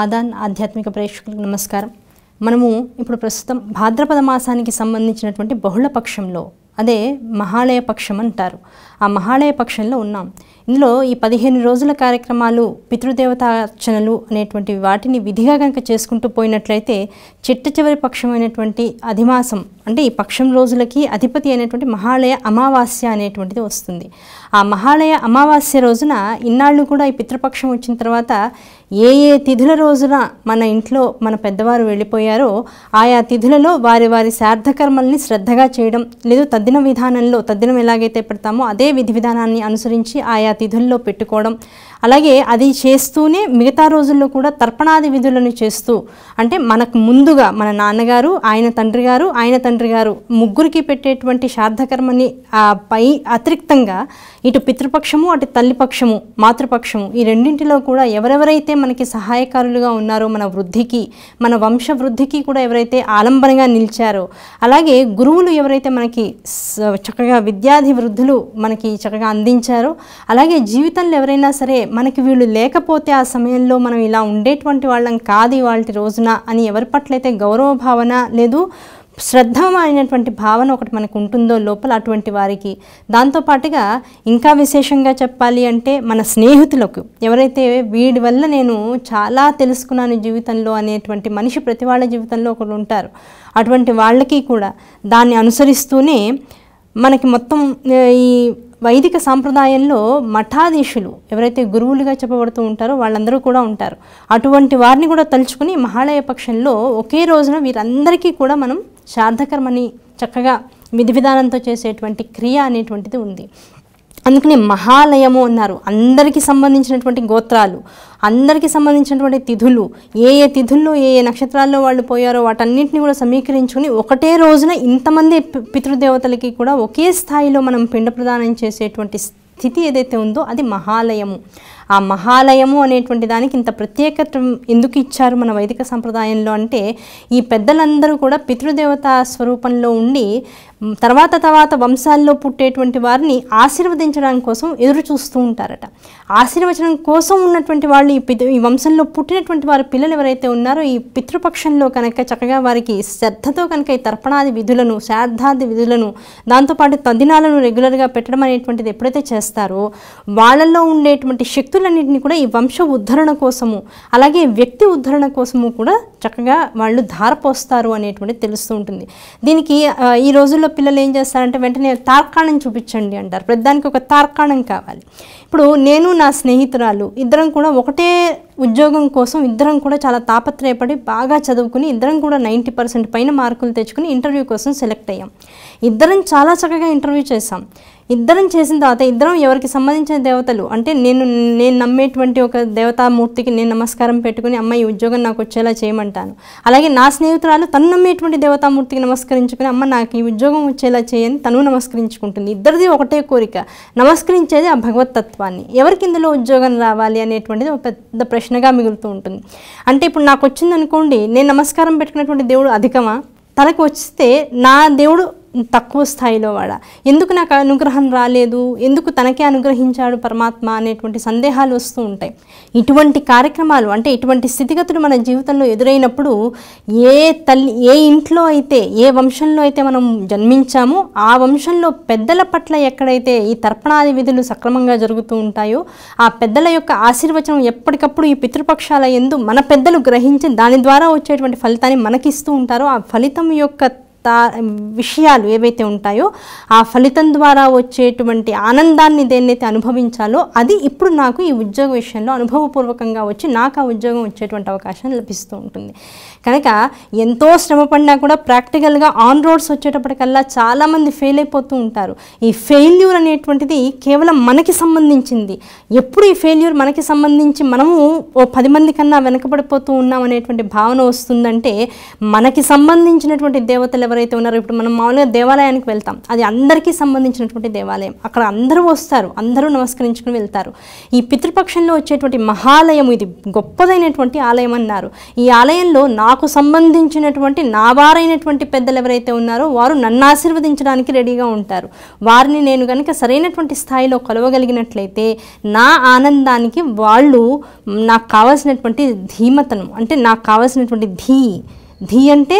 ఆదాన్ ఆధ్యాత్మిక ప్రేక్షకులకు నమస్కారం మనము ఇప్పుడు ప్రస్తుతం భాద్రపద మాసానికి సంబంధించినటువంటి బహుళ పక్షంలో అదే మహాలయ పక్షం అంటారు ఆ మహాలయ పక్షంలో ఉన్నాం ఇందులో ఈ పదిహేను రోజుల కార్యక్రమాలు పితృదేవతార్చనలు అనేటువంటి వాటిని విధిగా కనుక చేసుకుంటూ పోయినట్లయితే చిట్ట చివరి పక్షమైనటువంటి అధిమాసం అంటే ఈ పక్షం రోజులకి అధిపతి అయినటువంటి మహాలయ అమావాస్య అనేటువంటిది వస్తుంది ఆ మహాలయ అమావాస్య రోజున ఇన్నాళ్ళు కూడా ఈ పితృపక్షం వచ్చిన తర్వాత ఏ ఏ తిథుల రోజున మన ఇంట్లో మన పెద్దవారు వెళ్ళిపోయారో ఆయా తిథులలో వారి వారి శార్థకర్మల్ని శ్రద్ధగా చేయడం లేదు తద్దిన విధానంలో తద్దినం ఎలాగైతే పెడతామో అదే విధి విధానాన్ని అనుసరించి ఆయా తిథుల్లో పెట్టుకోవడం అలాగే అది చేస్తూనే మిగతా రోజుల్లో కూడా తర్పణాది విధులను చేస్తూ అంటే మనకు ముందుగా మన నాన్నగారు ఆయన తండ్రి గారు ఆయన తండ్రి గారు ముగ్గురికి పెట్టేటువంటి శ్రాద్ధకర్మని పై అతిరిక్తంగా ఇటు పితృపక్షము అటు తల్లిపక్షము మాతృపక్షము ఈ రెండింటిలో కూడా ఎవరెవరైతే మనకి సహాయకారులుగా ఉన్నారో మన వృద్ధికి మన వంశ వృద్ధికి కూడా ఎవరైతే ఆలంబనగా నిలిచారో అలాగే గురువులు ఎవరైతే మనకి చక్కగా విద్యాధి వృద్ధులు మనకి చక్కగా అందించారో అలాగే జీవితంలో ఎవరైనా సరే మనకి వీళ్ళు లేకపోతే ఆ సమయంలో మనం ఇలా ఉండేటువంటి వాళ్ళం కాదు ఇవాళ రోజున అని ఎవరి పట్లయితే గౌరవ భావన లేదు శ్రద్ధమైనటువంటి భావన ఒకటి మనకు ఉంటుందో లోపల అటువంటి వారికి దాంతోపాటుగా ఇంకా విశేషంగా చెప్పాలి అంటే మన స్నేహితులకు ఎవరైతే వీడి వల్ల నేను చాలా తెలుసుకున్నాను జీవితంలో అనేటువంటి మనిషి ప్రతి వాళ్ళ జీవితంలో ఒకరు ఉంటారు అటువంటి వాళ్ళకి కూడా దాన్ని అనుసరిస్తూనే మనకి మొత్తం ఈ వైదిక సాంప్రదాయంలో మఠాధీశులు ఎవరైతే గురువులుగా చెప్పబడుతూ ఉంటారో వాళ్ళందరూ కూడా ఉంటారు అటువంటి వారిని కూడా తలుచుకుని మహాలయ పక్షంలో ఒకే రోజున వీరందరికీ కూడా మనం శార్థకర్మని చక్కగా విధి విధానంతో చేసేటువంటి క్రియ అనేటువంటిది ఉంది అందుకనే మహాలయము అన్నారు అందరికీ సంబంధించినటువంటి గోత్రాలు అందరికీ సంబంధించినటువంటి తిథులు ఏ ఏ తిథుల్లో ఏ ఏ నక్షత్రాల్లో వాళ్ళు పోయారో వాటన్నింటిని కూడా సమీకరించుకుని ఒకటే రోజున ఇంతమంది పితృదేవతలకి కూడా ఒకే స్థాయిలో మనం పిండ ప్రదానం చేసేటువంటి స్థితి ఏదైతే ఉందో అది మహాలయము ఆ మహాలయము అనేటువంటి దానికి ఇంత ప్రత్యేకత ఎందుకు ఇచ్చారు మన వైదిక సంప్రదాయంలో అంటే ఈ పెద్దలందరూ కూడా పితృదేవత స్వరూపంలో ఉండి తర్వాత తర్వాత వంశాల్లో పుట్టేటువంటి వారిని ఆశీర్వదించడం కోసం ఎదురు చూస్తూ ఉంటారట ఆశీర్వచనం కోసం ఉన్నటువంటి వాళ్ళు ఈ ఈ వంశంలో పుట్టినటువంటి వారి పిల్లలు ఎవరైతే ఉన్నారో ఈ పితృపక్షంలో కనుక చక్కగా వారికి శ్రద్ధతో కనుక ఈ తర్పణాది విధులను శ్రాద్ధాది విధులను దాంతోపాటు తదినాలను రెగ్యులర్గా పెట్టడం అనేటువంటిది ఎప్పుడైతే చేస్తారో వాళ్ళల్లో ఉండేటువంటి శక్తులన్నింటినీ కూడా ఈ వంశ ఉద్ధరణ కోసము అలాగే వ్యక్తి ఉద్ధరణ కోసము కూడా చక్కగా వాళ్ళు ధారపోస్తారు అనేటువంటిది తెలుస్తూ ఉంటుంది దీనికి ఈ రోజుల్లో పిల్లలు ఏం చేస్తారంటే వెంటనే తార్కాణం చూపించండి అంటారు ప్రతిదానికి ఒక తార్కాణం కావాలి ఇప్పుడు నేను నా స్నేహితురాలు ఇద్దరం కూడా ఒకటే ఉద్యోగం కోసం ఇద్దరం కూడా చాలా తాపత్రయపడి బాగా చదువుకుని ఇద్దరం కూడా నైంటీ పర్సెంట్ పైన మార్కులు తెచ్చుకుని ఇంటర్వ్యూ కోసం సెలెక్ట్ అయ్యాం ఇద్దరం చాలా చక్కగా ఇంటర్వ్యూ చేశాం ఇద్దరం చేసిన తర్వాత ఇద్దరం ఎవరికి సంబంధించిన దేవతలు అంటే నేను నేను నమ్మేటువంటి ఒక దేవతామూర్తికి నేను నమస్కారం పెట్టుకుని అమ్మాయి ఉద్యోగం నాకు వచ్చేలా చేయమంటాను అలాగే నా స్నేహితురాలు తను నమ్మేటువంటి దేవతామూర్తికి నమస్కరించుకుని అమ్మ నాకు ఈ ఉద్యోగం వచ్చేలా చేయని తను నమస్కరించుకుంటుంది ఇద్దరిది ఒకటే కోరిక నమస్కరించేది ఆ భగవతత్వాన్ని ఎవరికి ఇందులో ఉద్యోగం రావాలి అనేటువంటిది ఒక పెద్ద ప్రశ్న ప్రశ్నగా మిగులుతూ ఉంటుంది అంటే ఇప్పుడు నాకు వచ్చింది అనుకోండి నేను నమస్కారం పెట్టుకున్నటువంటి దేవుడు అధికమా తనకు వస్తే నా దేవుడు తక్కువ స్థాయిలో వాడ ఎందుకు నాకు అనుగ్రహం రాలేదు ఎందుకు తనకే అనుగ్రహించాడు పరమాత్మ అనేటువంటి సందేహాలు వస్తూ ఉంటాయి ఇటువంటి కార్యక్రమాలు అంటే ఇటువంటి స్థితిగతులు మన జీవితంలో ఎదురైనప్పుడు ఏ తల్లి ఏ ఇంట్లో అయితే ఏ వంశంలో అయితే మనం జన్మించామో ఆ వంశంలో పెద్దల పట్ల ఎక్కడైతే ఈ తర్పణాది విధులు సక్రమంగా జరుగుతూ ఉంటాయో ఆ పెద్దల యొక్క ఆశీర్వచనం ఎప్పటికప్పుడు ఈ పితృపక్షాల ఎందు మన పెద్దలు గ్రహించి దాని ద్వారా వచ్చేటువంటి ఫలితాన్ని మనకిస్తూ ఉంటారో ఆ ఫలితం యొక్క తా విషయాలు ఏవైతే ఉంటాయో ఆ ఫలితం ద్వారా వచ్చేటువంటి ఆనందాన్ని దేన్నైతే అనుభవించాలో అది ఇప్పుడు నాకు ఈ ఉద్యోగ విషయంలో అనుభవపూర్వకంగా వచ్చి నాకు ఆ ఉద్యోగం వచ్చేటువంటి అవకాశం లభిస్తూ ఉంటుంది కనుక ఎంతో శ్రమ పడినా కూడా ప్రాక్టికల్గా ఆన్ రోడ్స్ వచ్చేటప్పటికల్లా చాలామంది ఫెయిల్ అయిపోతూ ఉంటారు ఈ ఫెయిల్యూర్ అనేటువంటిది కేవలం మనకి సంబంధించింది ఎప్పుడు ఈ ఫెయిల్యూర్ మనకి సంబంధించి మనము ఓ పది మంది కన్నా వెనకబడిపోతూ ఉన్నాం అనేటువంటి భావన వస్తుందంటే మనకి సంబంధించినటువంటి దేవతలు ఎవరైతే ఉన్నారో ఇప్పుడు మనం మామూలుగా దేవాలయానికి వెళ్తాం అది అందరికీ సంబంధించినటువంటి దేవాలయం అక్కడ అందరూ వస్తారు అందరూ నమస్కరించుకుని వెళ్తారు ఈ పితృపక్షంలో వచ్చేటువంటి మహాలయం ఇది గొప్పదైనటువంటి ఆలయం అన్నారు ఈ ఆలయంలో నాకు సంబంధించినటువంటి నా వారైనటువంటి పెద్దలు ఎవరైతే ఉన్నారో వారు నన్ను ఆశీర్వదించడానికి రెడీగా ఉంటారు వారిని నేను కనుక సరైనటువంటి స్థాయిలో కొలవగలిగినట్లయితే నా ఆనందానికి వాళ్ళు నాకు కావాల్సినటువంటి ధీమతనం అంటే నాకు కావాల్సినటువంటి ధీ ధీ అంటే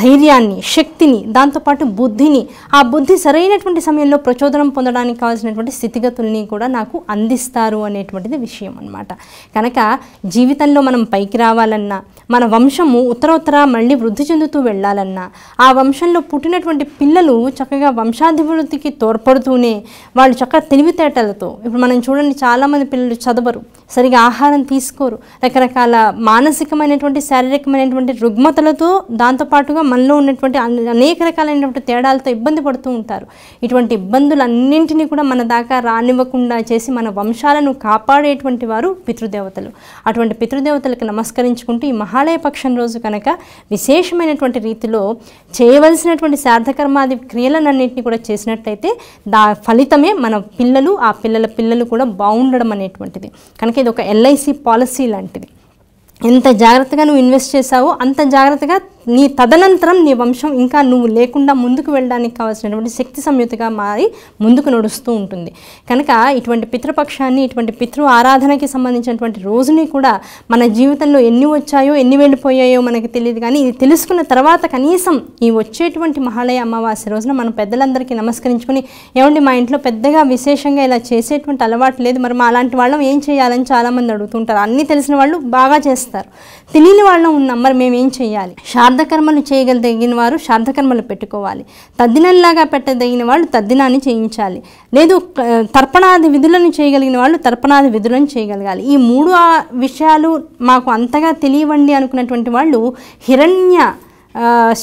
ధైర్యాన్ని శక్తిని దాంతోపాటు బుద్ధిని ఆ బుద్ధి సరైనటువంటి సమయంలో ప్రచోదనం పొందడానికి కావాల్సినటువంటి స్థితిగతుల్ని కూడా నాకు అందిస్తారు అనేటువంటిది విషయం అనమాట కనుక జీవితంలో మనం పైకి రావాలన్నా మన వంశము ఉత్తరోత్తర మళ్ళీ వృద్ధి చెందుతూ వెళ్ళాలన్నా ఆ వంశంలో పుట్టినటువంటి పిల్లలు చక్కగా వంశాభివృద్ధికి తోడ్పడుతూనే వాళ్ళు చక్కగా తెలివితేటలతో ఇప్పుడు మనం చూడండి చాలామంది పిల్లలు చదవరు సరిగా ఆహారం తీసుకోరు రకరకాల మానసికమైనటువంటి శారీరకమైనటువంటి రుగ్మతలతో దాంతోపాటు పాటుగా మనలో ఉన్నటువంటి అనేక రకాలైనటువంటి తేడాలతో ఇబ్బంది పడుతూ ఉంటారు ఇటువంటి ఇబ్బందులన్నింటినీ కూడా మన దాకా రానివ్వకుండా చేసి మన వంశాలను కాపాడేటువంటి వారు పితృదేవతలు అటువంటి పితృదేవతలకు నమస్కరించుకుంటూ ఈ మహాలయ పక్షం రోజు కనుక విశేషమైనటువంటి రీతిలో చేయవలసినటువంటి శార్థకర్మాది క్రియలన్నింటినీ కూడా చేసినట్లయితే దా ఫలితమే మన పిల్లలు ఆ పిల్లల పిల్లలు కూడా బాగుండడం అనేటువంటిది కనుక ఇది ఒక ఎల్ఐసి పాలసీ లాంటిది ఎంత జాగ్రత్తగా నువ్వు ఇన్వెస్ట్ చేసావో అంత జాగ్రత్తగా నీ తదనంతరం నీ వంశం ఇంకా నువ్వు లేకుండా ముందుకు వెళ్ళడానికి కావాల్సినటువంటి శక్తి సంయుతగా మారి ముందుకు నడుస్తూ ఉంటుంది కనుక ఇటువంటి పితృపక్షాన్ని ఇటువంటి పితృ ఆరాధనకి సంబంధించినటువంటి రోజుని కూడా మన జీవితంలో ఎన్ని వచ్చాయో ఎన్ని వెళ్ళిపోయాయో మనకి తెలియదు కానీ ఇది తెలుసుకున్న తర్వాత కనీసం ఈ వచ్చేటువంటి మహాలయ అమావాస్య రోజున మనం పెద్దలందరికీ నమస్కరించుకుని ఏమండి మా ఇంట్లో పెద్దగా విశేషంగా ఇలా చేసేటువంటి అలవాటు లేదు మరి మా అలాంటి వాళ్ళం ఏం చేయాలని చాలామంది అడుగుతుంటారు అన్నీ తెలిసిన వాళ్ళు బాగా చేస్తారు తెలియని వాళ్ళం ఉన్నాం మరి మేము ఏం చేయాలి శ్రాద్ధకర్మలు చేయగలిగిన వారు శ్రాద్ధకర్మలు పెట్టుకోవాలి తద్దినంలాగా పెట్టదగిన వాళ్ళు తద్దినాన్ని చేయించాలి లేదు తర్పణాది విధులను చేయగలిగిన వాళ్ళు తర్పణాది విధులను చేయగలగాలి ఈ మూడు విషయాలు మాకు అంతగా తెలియవండి అనుకున్నటువంటి వాళ్ళు హిరణ్య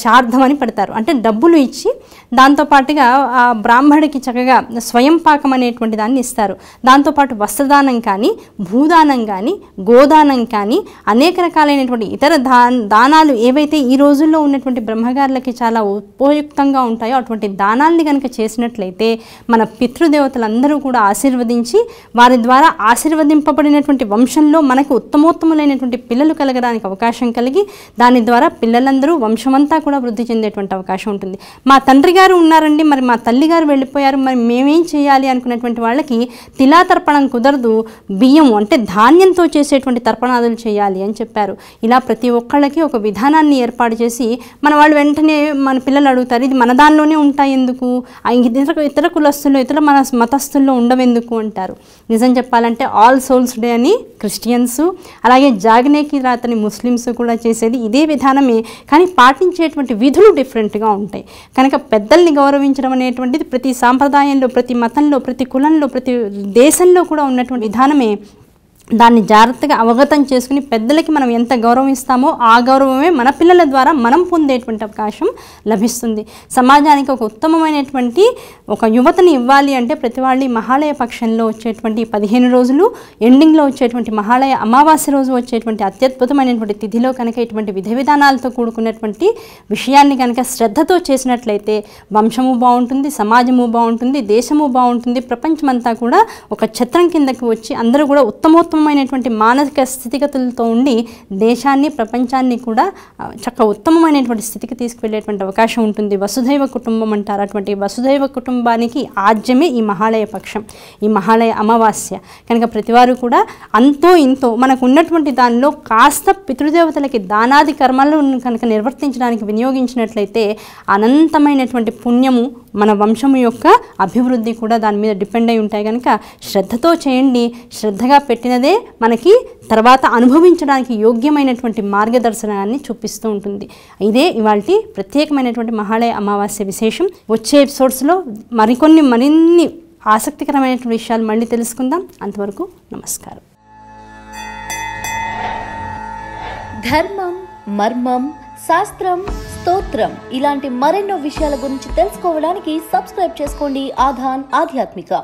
శార్థం అని పెడతారు అంటే డబ్బులు ఇచ్చి దాంతోపాటుగా ఆ బ్రాహ్మణుడికి చక్కగా స్వయం పాకం అనేటువంటి దాన్ని ఇస్తారు దాంతోపాటు వస్త్రదానం కానీ భూదానం కానీ గోదానం కానీ అనేక రకాలైనటువంటి ఇతర దానాలు ఏవైతే ఈ రోజుల్లో ఉన్నటువంటి బ్రహ్మగారులకి చాలా ఉపయుక్తంగా ఉంటాయో అటువంటి దానాల్ని కనుక చేసినట్లయితే మన పితృదేవతలందరూ కూడా ఆశీర్వదించి వారి ద్వారా ఆశీర్వదింపబడినటువంటి వంశంలో మనకు ఉత్తమోత్తములైనటువంటి పిల్లలు కలగడానికి అవకాశం కలిగి దాని ద్వారా పిల్లలందరూ వంశ వంశమంతా కూడా వృద్ధి చెందేటువంటి అవకాశం ఉంటుంది మా తండ్రి గారు ఉన్నారండి మరి మా తల్లి గారు వెళ్ళిపోయారు మరి మేమేం చేయాలి అనుకునేటువంటి వాళ్ళకి తిలా తర్పణం కుదరదు బియ్యం అంటే ధాన్యంతో చేసేటువంటి తర్పణాదులు చేయాలి అని చెప్పారు ఇలా ప్రతి ఒక్కళ్ళకి ఒక విధానాన్ని ఏర్పాటు చేసి మన వాళ్ళు వెంటనే మన పిల్లలు అడుగుతారు ఇది మన దానిలోనే ఉంటాయి ఎందుకు ఇతర ఇతర కులస్తుల్లో ఇతర మన మతస్థుల్లో ఉండవెందుకు అంటారు నిజం చెప్పాలంటే ఆల్ సోల్స్ డే అని క్రిస్టియన్స్ అలాగే జాగనేకి రాతని ముస్లిమ్స్ కూడా చేసేది ఇదే విధానమే కానీ పా పాటించేటువంటి విధులు డిఫరెంట్గా ఉంటాయి కనుక పెద్దల్ని గౌరవించడం అనేటువంటిది ప్రతి సాంప్రదాయంలో ప్రతి మతంలో ప్రతి కులంలో ప్రతి దేశంలో కూడా ఉన్నటువంటి విధానమే దాన్ని జాగ్రత్తగా అవగతం చేసుకుని పెద్దలకి మనం ఎంత గౌరవం ఇస్తామో ఆ గౌరవమే మన పిల్లల ద్వారా మనం పొందేటువంటి అవకాశం లభిస్తుంది సమాజానికి ఒక ఉత్తమమైనటువంటి ఒక యువతని ఇవ్వాలి అంటే ప్రతి వాళ్ళు మహాలయ పక్షంలో వచ్చేటువంటి పదిహేను రోజులు ఎండింగ్లో వచ్చేటువంటి మహాలయ అమావాస్య రోజు వచ్చేటువంటి అత్యద్భుతమైనటువంటి తిథిలో కనుక ఇటువంటి విధ విధానాలతో కూడుకున్నటువంటి విషయాన్ని కనుక శ్రద్ధతో చేసినట్లయితే వంశము బాగుంటుంది సమాజము బాగుంటుంది దేశము బాగుంటుంది ప్రపంచమంతా కూడా ఒక ఛత్రం కిందకి వచ్చి అందరూ కూడా ఉత్తమోత్తమ ఉత్తమమైనటువంటి మానసిక స్థితిగతులతో ఉండి దేశాన్ని ప్రపంచాన్ని కూడా చక్క ఉత్తమమైనటువంటి స్థితికి తీసుకువెళ్ళేటువంటి అవకాశం ఉంటుంది వసుధైవ కుటుంబం అంటారు అటువంటి వసుధైవ కుటుంబానికి ఆద్యమే ఈ మహాలయ పక్షం ఈ మహాలయ అమావాస్య కనుక ప్రతివారు కూడా అంతో ఇంతో మనకు ఉన్నటువంటి దానిలో కాస్త పితృదేవతలకి దానాది కర్మలను కనుక నిర్వర్తించడానికి వినియోగించినట్లయితే అనంతమైనటువంటి పుణ్యము మన వంశము యొక్క అభివృద్ధి కూడా దాని మీద డిపెండ్ అయి ఉంటాయి కనుక శ్రద్ధతో చేయండి శ్రద్ధగా పెట్టిన అనేదే మనకి తర్వాత అనుభవించడానికి యోగ్యమైనటువంటి మార్గదర్శనాన్ని చూపిస్తూ ఉంటుంది ఇదే ఇవాళ ప్రత్యేకమైనటువంటి మహాళయ అమావాస్య విశేషం వచ్చే ఎపిసోడ్స్లో మరికొన్ని మరిన్ని ఆసక్తికరమైనటువంటి విషయాలు మళ్ళీ తెలుసుకుందాం అంతవరకు నమస్కారం ధర్మం మర్మం శాస్త్రం స్తోత్రం ఇలాంటి మరెన్నో విషయాల గురించి తెలుసుకోవడానికి సబ్స్క్రైబ్ చేసుకోండి ఆధాన్ ఆధ్యాత్మిక